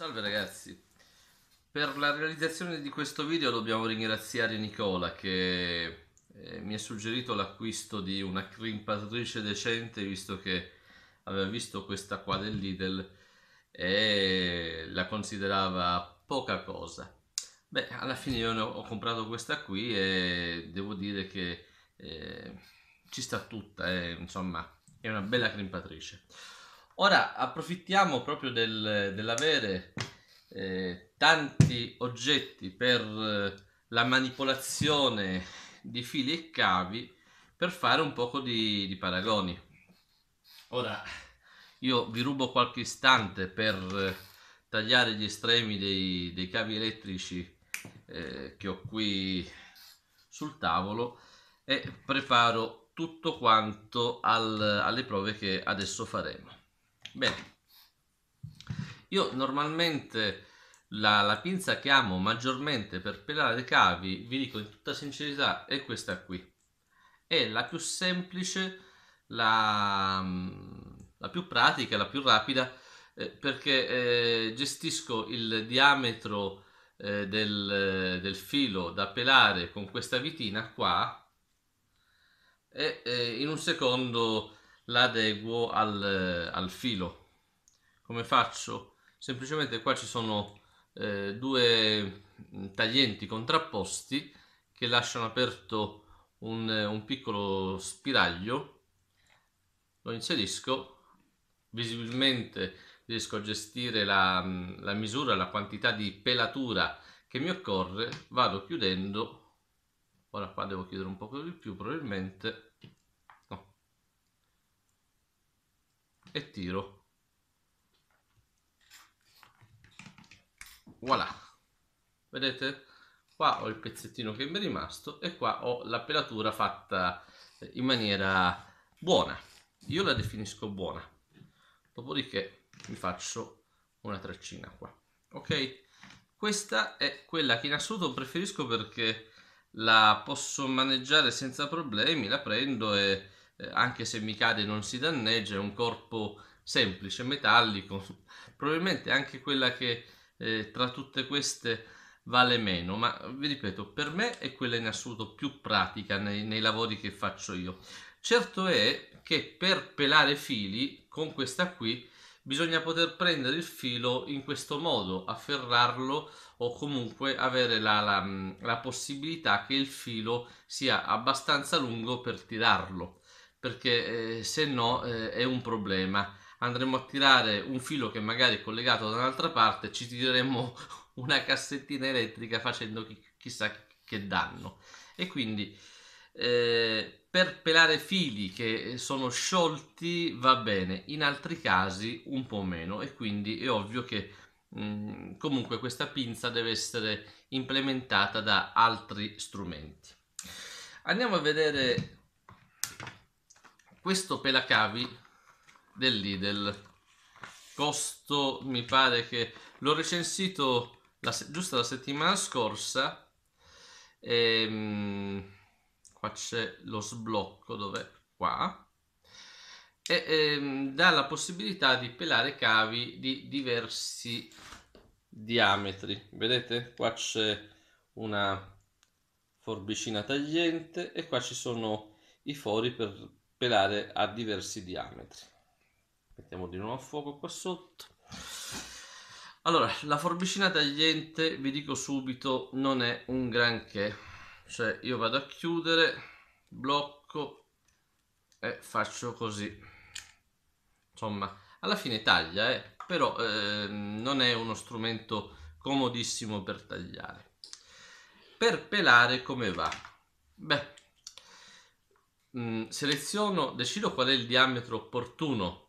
Salve ragazzi, per la realizzazione di questo video dobbiamo ringraziare Nicola che eh, mi ha suggerito l'acquisto di una crimpatrice decente visto che aveva visto questa qua del Lidl e la considerava poca cosa. Beh, alla fine io ho comprato questa qui e devo dire che eh, ci sta tutta, eh, insomma è una bella crimpatrice. Ora approfittiamo proprio del, dell'avere eh, tanti oggetti per eh, la manipolazione di fili e cavi per fare un poco di, di paragoni. Ora io vi rubo qualche istante per eh, tagliare gli estremi dei, dei cavi elettrici eh, che ho qui sul tavolo e preparo tutto quanto al, alle prove che adesso faremo. Bene, io normalmente la, la, pinza che amo maggiormente per pelare le cavi, vi dico in tutta sincerità, è questa qui. È la più semplice, la, la più pratica, la più rapida, eh, perché eh, gestisco il diametro eh, del, del, filo da pelare con questa vitina qua e eh, in un secondo l'adeguo al, al filo come faccio? semplicemente qua ci sono eh, due mm, taglienti contrapposti che lasciano aperto un, eh, un piccolo spiraglio lo inserisco visibilmente riesco a gestire la, mm, la, misura, la quantità di pelatura che mi occorre, vado chiudendo, ora qua devo chiudere un po' di più probabilmente, e tiro voilà vedete qua ho il pezzettino che mi è rimasto e qua ho la pelatura fatta in maniera buona io la definisco buona dopodiché mi faccio una traccina qua ok questa è quella che in assoluto preferisco perché la posso maneggiare senza problemi la prendo e eh, anche se mi cade non si danneggia, è un corpo semplice, metallico, probabilmente anche quella che eh, tra tutte queste vale meno, ma vi ripeto, per me è quella in assoluto più pratica nei, nei lavori che faccio io. Certo è che per pelare fili con questa qui bisogna poter prendere il filo in questo modo, afferrarlo o comunque avere la, la, la possibilità che il filo sia abbastanza lungo per tirarlo perché eh, se no eh, è un problema. Andremo a tirare un filo che magari è collegato da un'altra parte, ci tireremo una cassettina elettrica facendo chi- chissà che danno. E quindi eh, per pelare fili che sono sciolti va bene, in altri casi un po' meno e quindi è ovvio che mm, comunque questa pinza deve essere implementata da altri strumenti. Andiamo a vedere questo pelacavi del Lidl costo mi pare che l'ho recensito la, giusto la settimana scorsa ehm, qua c'è lo sblocco dov'è qua e ehm, dà la possibilità di pelare cavi di diversi diametri vedete qua c'è una forbicina tagliente e qua ci sono i fori per pelare a diversi diametri mettiamo di nuovo a fuoco qua sotto allora la forbicina tagliente vi dico subito non è un granché cioè io vado a chiudere blocco e faccio così insomma alla fine taglia eh? però eh, non è uno strumento comodissimo per tagliare per pelare come va beh Mm, seleziono, decido qual è il diametro opportuno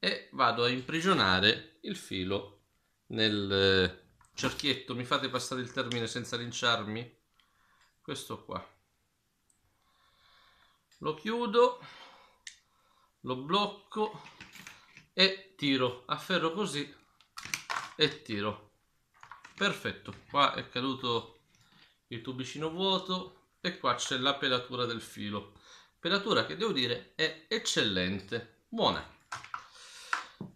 e vado a imprigionare il filo nel eh, cerchietto, mi fate passare il termine senza linciarmi? Questo qua. Lo chiudo, lo blocco e tiro, afferro così e tiro. Perfetto, qua è caduto il tubicino vuoto, e qua c'è la pelatura del filo pelatura che devo dire è eccellente buona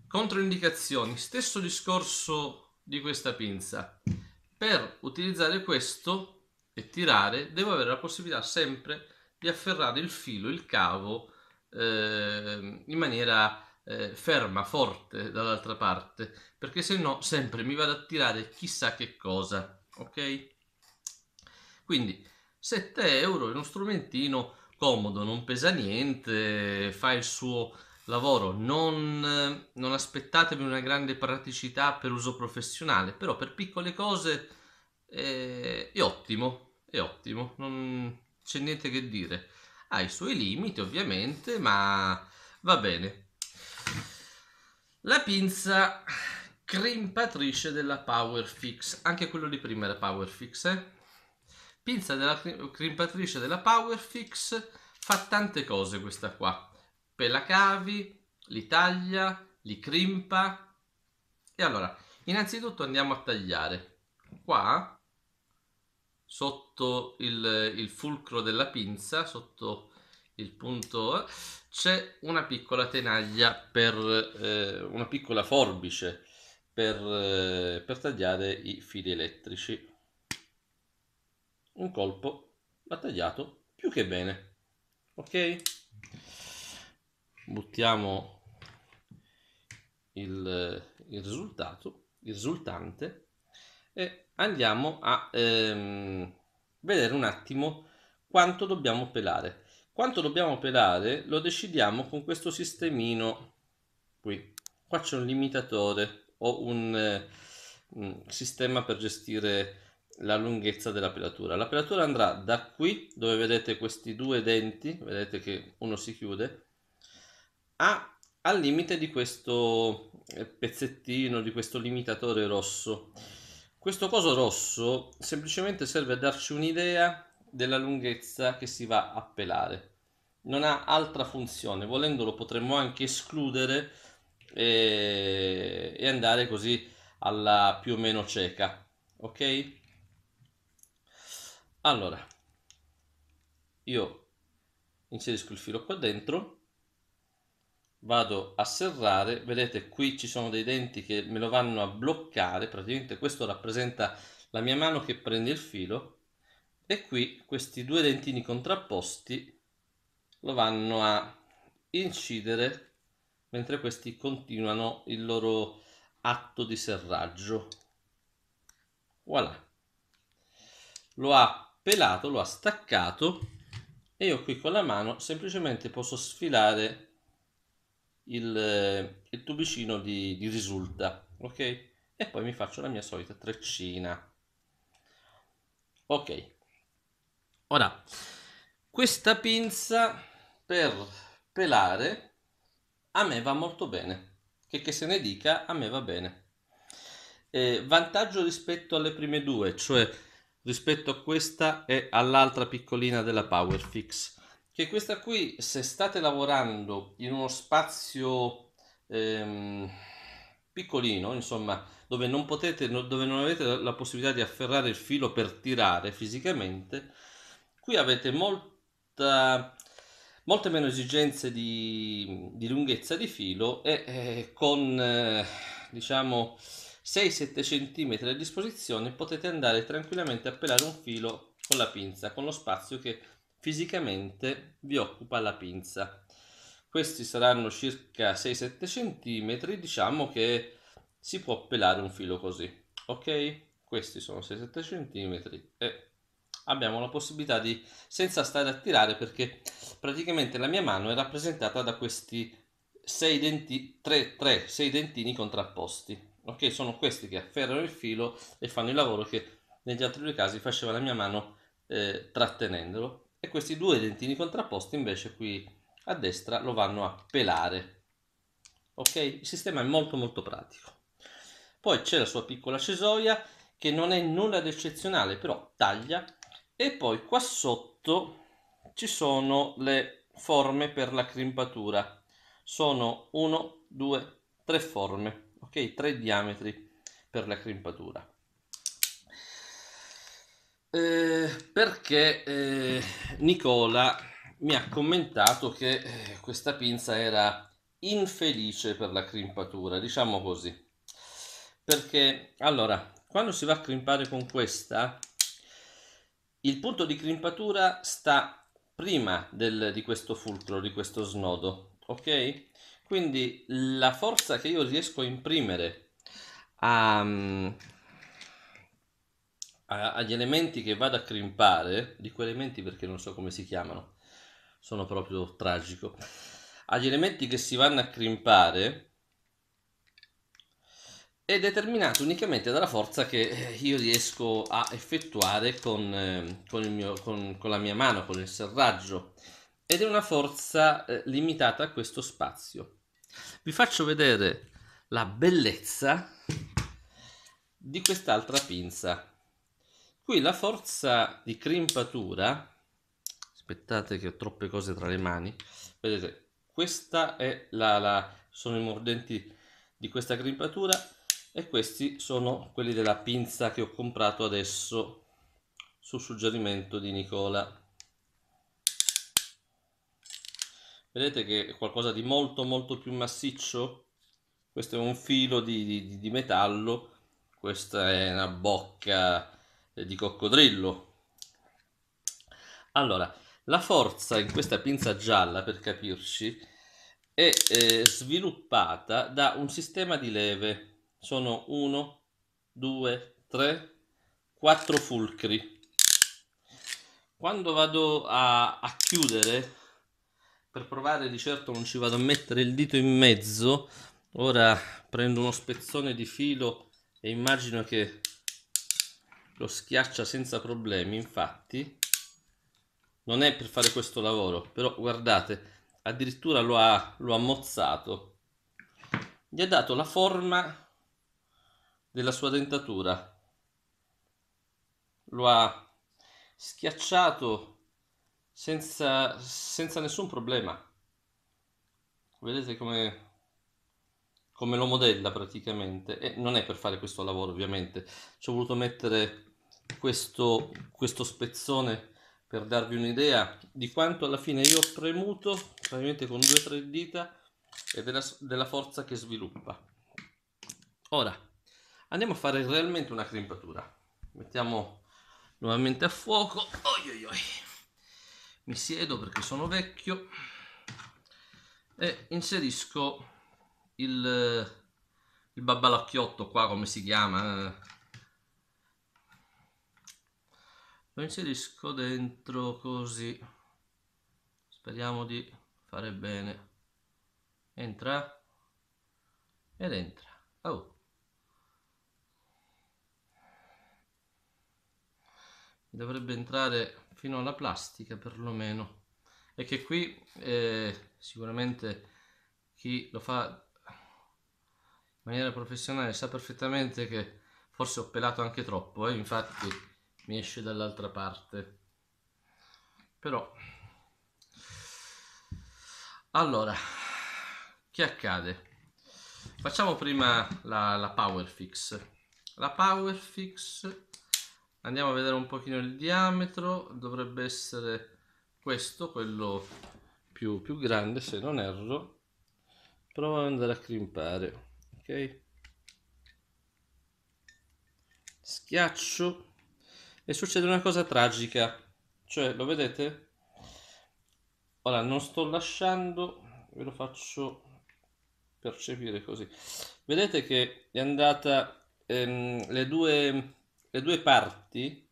controindicazioni stesso discorso di questa pinza per utilizzare questo e tirare devo avere la possibilità sempre di afferrare il filo il cavo eh, in maniera eh, ferma forte dall'altra parte perché se no sempre mi vado a tirare chissà che cosa ok quindi 7 euro è uno strumentino comodo, non pesa niente, fa il suo lavoro. Non, non aspettatevi una grande praticità per uso professionale, però per piccole cose è, eh, è ottimo, è ottimo, non c'è niente che dire. Ha i suoi limiti ovviamente, ma va bene. La pinza crimpatrice della Powerfix, anche quello di prima era Powerfix, eh? Pinza della crimpatrice della Powerfix fa tante cose questa qua. pela cavi, li taglia, li crimpa. E allora, innanzitutto andiamo a tagliare qua, sotto il, il fulcro della pinza, sotto il punto, c'è una piccola tenaglia per eh, una piccola forbice per, eh, per tagliare i fili elettrici un colpo va tagliato più che bene ok buttiamo il, il risultato il risultante e andiamo a ehm, vedere un attimo quanto dobbiamo pelare quanto dobbiamo pelare lo decidiamo con questo sistemino qui qua c'è un limitatore o un, eh, un sistema per gestire la lunghezza della pelatura. La pelatura andrà da qui, dove vedete questi due denti, vedete che uno si chiude, a, al limite di questo eh, pezzettino, di questo limitatore rosso. Questo coso rosso semplicemente serve a darci un'idea della lunghezza che si va a pelare. Non ha altra funzione, volendolo potremmo anche escludere e, eh, e andare così alla più o meno cieca, ok? Allora, io inserisco il filo qua dentro, vado a serrare, vedete qui ci sono dei denti che me lo vanno a bloccare, praticamente questo rappresenta la mia mano che prende il filo e qui questi due dentini contrapposti lo vanno a incidere mentre questi continuano il loro atto di serraggio. Voilà. Lo apro pelato lo ha staccato e io qui con la mano semplicemente posso sfilare il, eh, il tubicino di, di risulta ok e poi mi faccio la mia solita treccina ok ora questa pinza per pelare a me va molto bene che, che se ne dica a me va bene eh, vantaggio rispetto alle prime due cioè rispetto a questa e all'altra piccolina della Powerfix che questa qui se state lavorando in uno spazio ehm, piccolino insomma dove non potete dove non avete la possibilità di afferrare il filo per tirare fisicamente qui avete molta molte meno esigenze di, di lunghezza di filo e eh, con eh, diciamo 6-7 cm a disposizione potete andare tranquillamente a pelare un filo con la pinza, con lo spazio che fisicamente vi occupa la pinza. Questi saranno circa 6-7 cm, diciamo che si può pelare un filo così, ok? Questi sono 6-7 cm e abbiamo la possibilità di, senza stare a tirare, perché praticamente la mia mano è rappresentata da questi 6 denti, 3, 3, 6 dentini contrapposti ok? Sono questi che afferrano il filo e fanno il lavoro che negli altri due casi faceva la mia mano eh, trattenendolo e questi due dentini contrapposti invece qui a destra lo vanno a pelare, ok? Il sistema è molto molto pratico. Poi c'è la sua piccola cesoia che non è nulla di eccezionale, però taglia e poi qua sotto ci sono le forme per la crimpatura. Sono 1, 2, 3 forme ok? Tre diametri per la crimpatura. Eh, perché eh, Nicola mi ha commentato che eh, questa pinza era infelice per la crimpatura, diciamo così. Perché allora, quando si va a crimpare con questa, il punto di crimpatura sta prima del, di questo fulcro, di questo snodo, ok? Quindi la forza che io riesco a imprimere a, mm, a, agli elementi che vado a crimpare, dico elementi perché non so come si chiamano, sono proprio tragico, agli elementi che si vanno a crimpare è determinato unicamente dalla forza che eh, io riesco a effettuare con, eh, con, mio, con, con la mia mano, con il serraggio ed è una forza eh, limitata a questo spazio vi faccio vedere la bellezza di quest'altra pinza qui la forza di crimpatura aspettate che ho troppe cose tra le mani vedete questa è la, la sono i mordenti di questa crimpatura e questi sono quelli della pinza che ho comprato adesso su suggerimento di Nicola vedete che è qualcosa di molto molto più massiccio questo è un filo di, di, di metallo questa è una bocca eh, di coccodrillo allora la forza in questa pinza gialla per capirci è eh, sviluppata da un sistema di leve sono 1 2 3 4 fulcri quando vado a, a chiudere per provare di certo non ci vado a mettere il dito in mezzo ora prendo uno spezzone di filo e immagino che lo schiaccia senza problemi infatti non è per fare questo lavoro però guardate addirittura lo ha, lo ha mozzato gli ha dato la forma della sua dentatura lo ha schiacciato senza, senza nessun problema. Vedete come come lo modella praticamente e non è per fare questo lavoro ovviamente ci ho voluto mettere questo, questo spezzone per darvi un'idea di quanto alla fine io ho premuto praticamente con due o tre dita e della, della, forza che sviluppa ora andiamo a fare realmente una crimpatura mettiamo nuovamente a fuoco oi oi oi mi siedo perché sono vecchio e inserisco il, il babbalacchiotto qua come si chiama lo inserisco dentro così speriamo di fare bene entra ed entra oh. dovrebbe entrare fino alla plastica perlomeno e che qui eh, sicuramente chi lo fa in maniera professionale sa perfettamente che forse ho pelato anche troppo eh? infatti mi esce dall'altra parte però allora che accade facciamo prima la, la power fix la power fix andiamo a vedere un pochino il diametro dovrebbe essere questo quello più, più grande se non erro provo ad andare a crimpare ok schiaccio e succede una cosa tragica cioè lo vedete ora non sto lasciando ve lo faccio percepire così vedete che è andata ehm, le due le due parti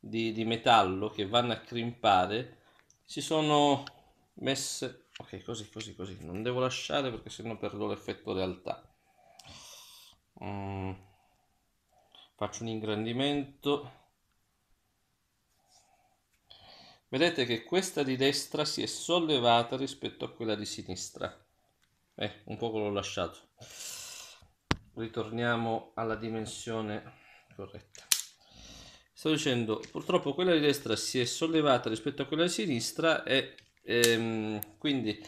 di, di metallo che vanno a crimpare si sono messe ok così così così non devo lasciare perché sennò perdo l'effetto realtà mm. faccio un ingrandimento vedete che questa di destra si è sollevata rispetto a quella di sinistra eh, un poco l'ho lasciato ritorniamo alla dimensione corretta. Sto dicendo, purtroppo quella di destra si è sollevata rispetto a quella di sinistra e ehm, quindi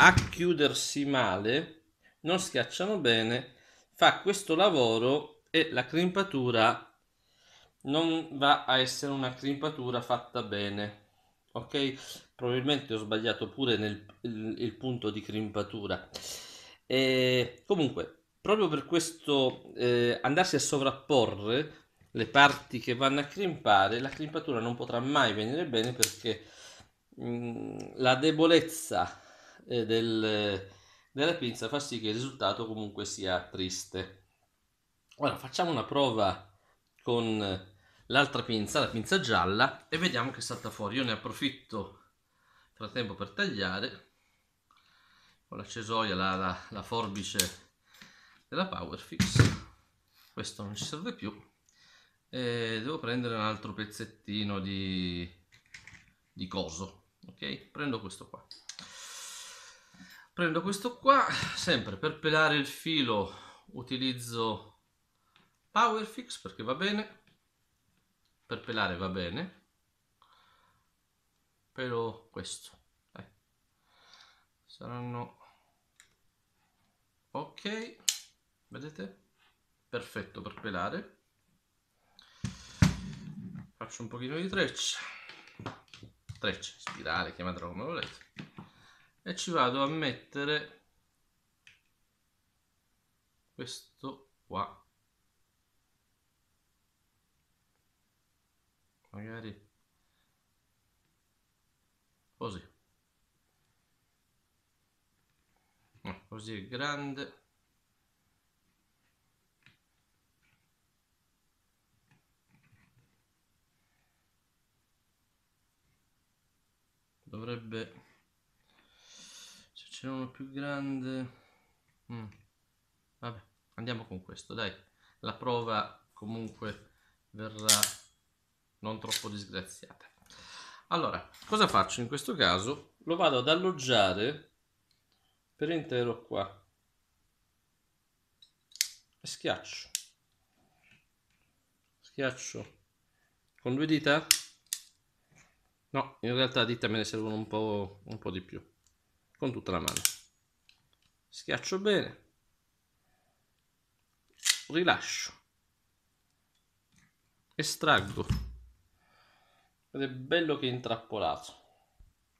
a chiudersi male non schiacciano bene, fa questo lavoro e la crimpatura non va a essere una crimpatura fatta bene. Ok, probabilmente ho sbagliato pure nel il, il punto di crimpatura. E comunque proprio per questo eh, andarsi a sovrapporre le parti che vanno a crimpare, la crimpatura non potrà mai venire bene perché mh, mm, la debolezza eh, del, della pinza fa sì che il risultato comunque sia triste. Ora facciamo una prova con l'altra pinza, la pinza gialla, e vediamo che salta fuori. Io ne approfitto frattempo per tagliare con la cesoia, la, la, la forbice della Powerfix. Questo non ci serve più. E devo prendere un altro pezzettino di, di coso. Ok, prendo questo qua. Prendo questo qua, sempre per pelare il filo utilizzo Powerfix perché va bene. Per pelare va bene Però questo Dai. saranno ok vedete? Perfetto per pelare. Faccio un pochino di treccia, treccia, spirale, chiamatela come volete. E ci vado a mettere questo qua. Magari così. Ah, così è grande dovrebbe se c'è uno più grande mm. vabbè andiamo con questo dai la prova comunque verrà non troppo disgraziata allora cosa faccio in questo caso lo vado ad alloggiare per intero qua e schiaccio schiaccio con due dita No, in realtà a dita me ne servono un po', un po' di più. Con tutta la mano. Schiaccio bene. Rilascio. Estraggo. Ed è bello che è intrappolato.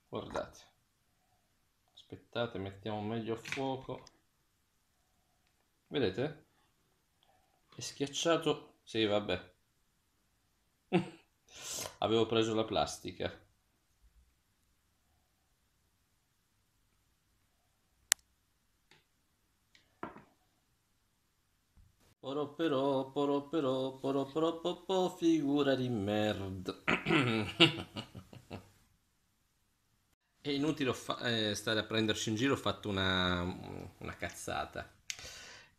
Guardate. Aspettate, mettiamo meglio a fuoco. Vedete? È schiacciato. Sì, vabbè. Avevo preso la plastica. Poro però, poro però, poro però, popo, figura di merda. È inutile eh, stare a prenderci in giro, ho fatto una, una cazzata.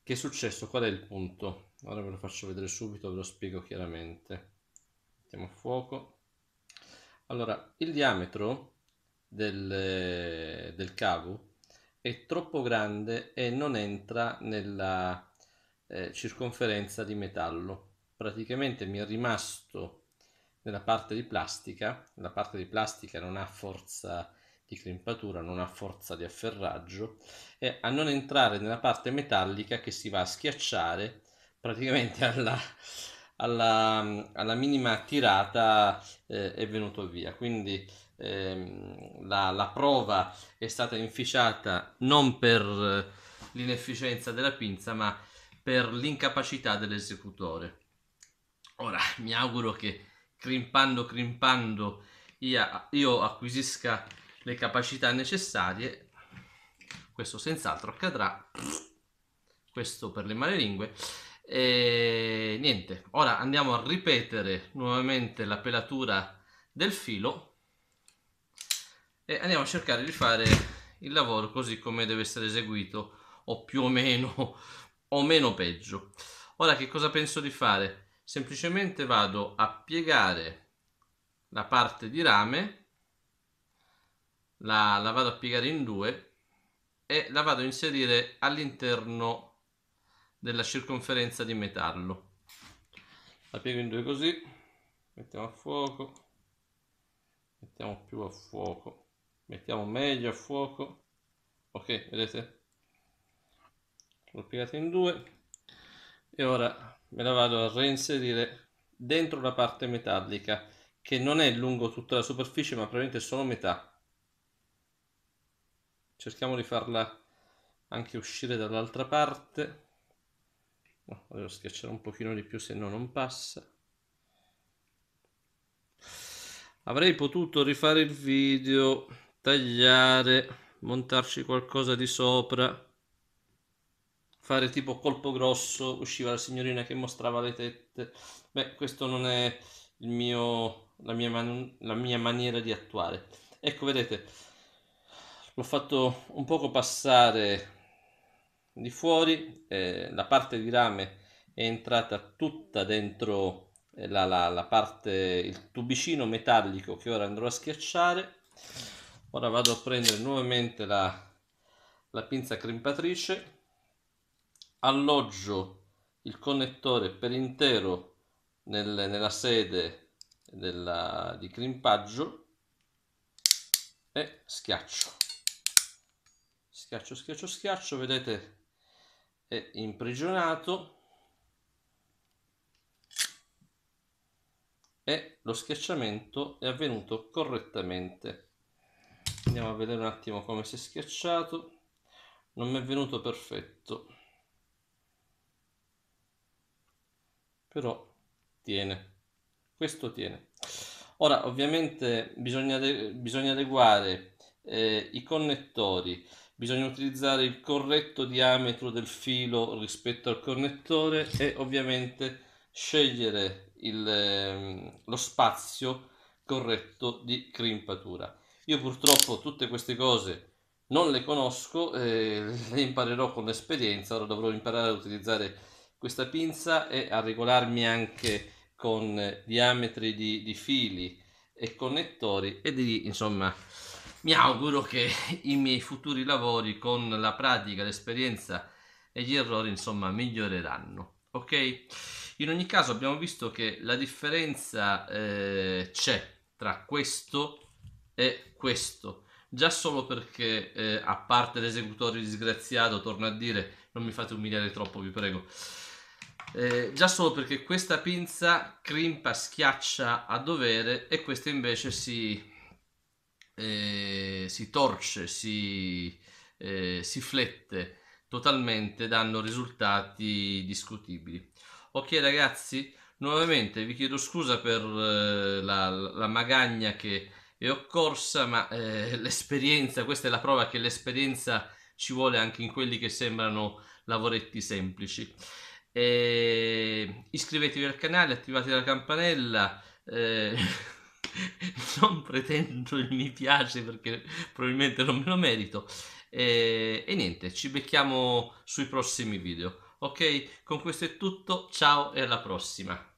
Che è successo? Qual è il punto? Ora ve lo faccio vedere subito, ve lo spiego chiaramente mettiamo fuoco allora il diametro del, del, cavo è troppo grande e non entra nella eh, circonferenza di metallo praticamente mi è rimasto nella parte di plastica la parte di plastica non ha forza di crimpatura non ha forza di afferraggio e a non entrare nella parte metallica che si va a schiacciare praticamente alla alla, alla minima tirata eh, è venuto via. Quindi ehm, la, la, prova è stata inficiata non per eh, l'inefficienza della pinza, ma per l'incapacità dell'esecutore. Ora mi auguro che crimpando crimpando io, io acquisisca le capacità necessarie. Questo senz'altro accadrà. Questo per le male lingue e niente, ora andiamo a ripetere nuovamente la pelatura del filo e andiamo a cercare di fare il lavoro così come deve essere eseguito o più o meno o meno peggio. Ora che cosa penso di fare? Semplicemente vado a piegare la parte di rame, la, la vado a piegare in due e la vado a inserire all'interno della circonferenza di metallo. La piego in due così, mettiamo a fuoco, mettiamo più a fuoco, mettiamo meglio a fuoco. Ok, vedete? L'ho piegata in due e ora me la vado a reinserire dentro la parte metallica che non è lungo tutta la superficie ma probabilmente solo metà cerchiamo di farla anche uscire dall'altra parte No, boh, devo schiacciare un pochino di più se no non passa. Avrei potuto rifare il video, tagliare, montarci qualcosa di sopra, fare tipo colpo grosso, usciva la signorina che mostrava le tette. Beh, questo non è il mio, la, mia man- la mia maniera di attuare. Ecco, vedete, l'ho fatto un poco passare di fuori, eh, la parte di rame è entrata tutta dentro eh, la, la, la parte, il tubicino metallico che ora andrò a schiacciare. Ora vado a prendere nuovamente la, la pinza crimpatrice, alloggio il connettore per intero nel, nella sede della, di crimpaggio e schiaccio. Schiaccio, schiaccio, schiaccio, vedete è imprigionato e lo schiacciamento è avvenuto correttamente andiamo a vedere un attimo come si è schiacciato non mi è venuto perfetto però tiene questo tiene ora ovviamente bisogna, bisogna adeguare eh, i connettori bisogna utilizzare il corretto diametro del filo rispetto al connettore e ovviamente scegliere il, ehm, lo spazio corretto di crimpatura. Io purtroppo tutte queste cose non le conosco, eh, le imparerò con l'esperienza, ora dovrò imparare ad utilizzare questa pinza e a regolarmi anche con diametri di, di fili e connettori e di insomma mi auguro che i miei futuri lavori con la pratica, l'esperienza e gli errori insomma miglioreranno. Ok? In ogni caso abbiamo visto che la differenza eh, c'è tra questo e questo. Già solo perché, eh, a parte l'esecutore disgraziato, torno a dire, non mi fate umiliare troppo, vi prego. Eh, già solo perché questa pinza crimpa, schiaccia a dovere e questa invece si, eh, si torce, si, eh, si flette totalmente danno risultati discutibili. Ok ragazzi, nuovamente vi chiedo scusa per eh, la, la, magagna che è occorsa, ma eh, l'esperienza, questa è la prova che l'esperienza ci vuole anche in quelli che sembrano lavoretti semplici. E... Eh, iscrivetevi al canale, attivate la campanella. Eh... non pretendo il mi piace perché probabilmente non me lo merito. E, e niente, ci becchiamo sui prossimi video. Ok, con questo è tutto, ciao e alla prossima.